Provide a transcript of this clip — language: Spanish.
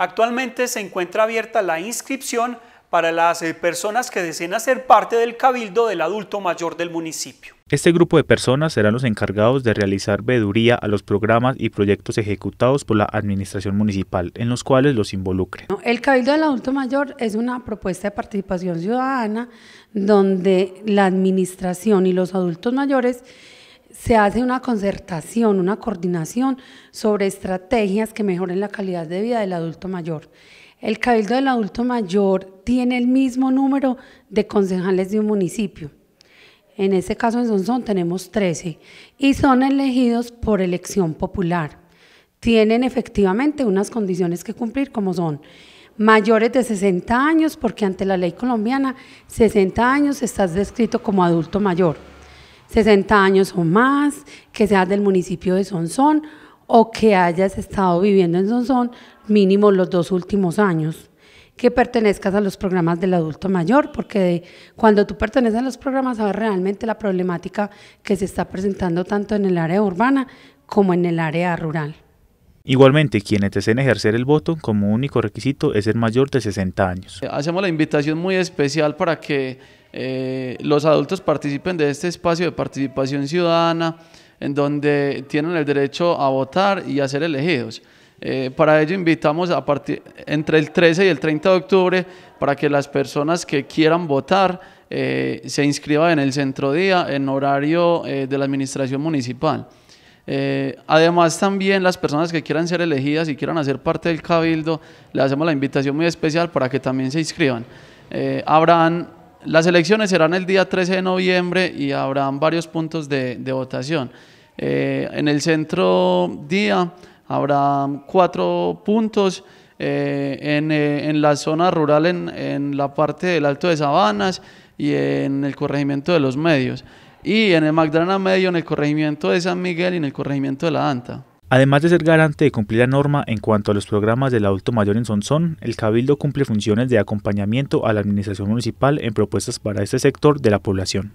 Actualmente se encuentra abierta la inscripción para las eh, personas que deseen hacer parte del cabildo del adulto mayor del municipio. Este grupo de personas serán los encargados de realizar veduría a los programas y proyectos ejecutados por la administración municipal, en los cuales los involucre. El Cabildo del Adulto Mayor es una propuesta de participación ciudadana donde la administración y los adultos mayores se hace una concertación, una coordinación sobre estrategias que mejoren la calidad de vida del adulto mayor. El cabildo del adulto mayor tiene el mismo número de concejales de un municipio. En este caso en Sonsón tenemos 13 y son elegidos por elección popular. Tienen efectivamente unas condiciones que cumplir como son mayores de 60 años, porque ante la ley colombiana 60 años estás descrito como adulto mayor 60 años o más, que seas del municipio de Sonsón o que hayas estado viviendo en Sonsón mínimo los dos últimos años, que pertenezcas a los programas del adulto mayor, porque cuando tú perteneces a los programas sabes realmente la problemática que se está presentando tanto en el área urbana como en el área rural. Igualmente, quienes deseen ejercer el voto como único requisito es el mayor de 60 años. Hacemos la invitación muy especial para que eh, los adultos participen de este espacio de participación ciudadana, en donde tienen el derecho a votar y a ser elegidos. Eh, para ello invitamos a partir entre el 13 y el 30 de octubre para que las personas que quieran votar eh, se inscriban en el centro día en horario de la administración municipal. además también las personas que quieran ser elegidas y quieran hacer parte del cabildo, le hacemos la invitación muy especial para que también se inscriban. habrán las elecciones serán el día 13 de noviembre y habrán varios puntos de, votación. Eh, en el centro día habrá cuatro puntos. Eh, eh, en, la zona rural, en, en, la parte del Alto de Sabanas y en el corregimiento de los medios. Y en el Magdalena Medio, en el corregimiento de San Miguel y en el corregimiento de la Anta. Además de ser garante de cumplir la norma en cuanto a los programas del adulto mayor en Sonsón, el Cabildo cumple funciones de acompañamiento a la administración municipal en propuestas para este sector de la población.